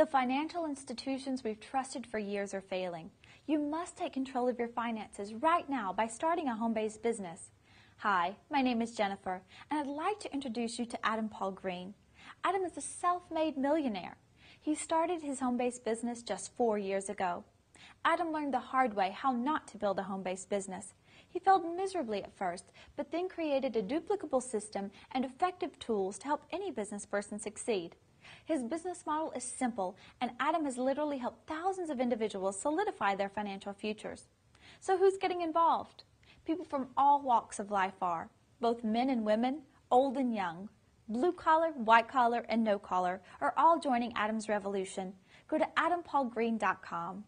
The financial institutions we've trusted for years are failing. You must take control of your finances right now by starting a home based business. Hi, my name is Jennifer, and I'd like to introduce you to Adam Paul Green. Adam is a self made millionaire. He started his home based business just four years ago. Adam learned the hard way how not to build a home based business. He failed miserably at first, but then created a duplicable system and effective tools to help any business person succeed. His business model is simple, and Adam has literally helped thousands of individuals solidify their financial futures. So who's getting involved? People from all walks of life are, both men and women, old and young. Blue collar, white collar, and no collar are all joining Adam's revolution. Go to adampaulgreen.com.